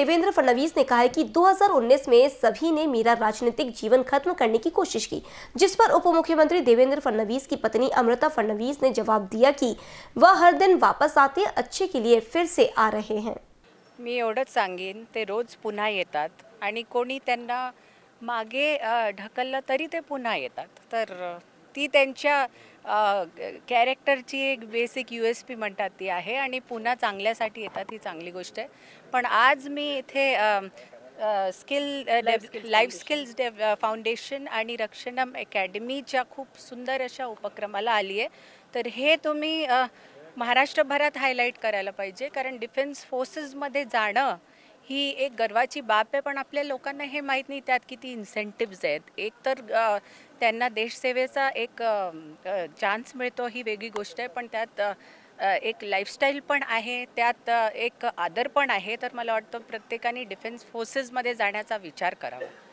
देवेंद्र फडणवीस ने कहा है कि 2019 में सभी ने मेरा राजनीतिक जीवन खत्म करने की कोशिश की जिस पर उप मुख्यमंत्री देवेंद्र फडणवीस की पत्नी अमृता फडणवीस ने जवाब दिया कि वह हर दिन वापस आते अच्छे के लिए फिर से आ रहे हैं मी एवढंच सांगेन ते रोज पुन्हा येतात आणि कोणी त्यांना मागे ढकललं तरी ते पुन्हा येतात तर ती त्यांच्या कॅरेक्टरची एक बेसिक यू एस पी म्हणतात ती आहे आणि पुन्हा चांगल्यासाठी येतात ही चांगली गोष्ट आहे पण आज मी इथे skill life skills dev foundation आणि रक्षणम अकॅडमीच्या खूप सुंदर अशा उपक्रमाला आली आहे तर हे तुम्ही महाराष्ट्रभरात हायलाईट करायला पाहिजे कारण डिफेन्स फोर्सेसमध्ये जाणं ही एक गर्वाची बाब आहे पण आपल्या लोकांना हे माहीत नाही त्यात किती इन्सेंटिव्ज आहेत एक तर त्यांना देशसेवेचा एक चान्स मिळतो ही वेगळी गोष्ट आहे पण त्यात एक लाईफस्टाईल पण आहे त्यात एक आदर पण आहे तर मला वाटतं प्रत्येकाने डिफेन्स फोर्सेसमध्ये जाण्याचा विचार करावा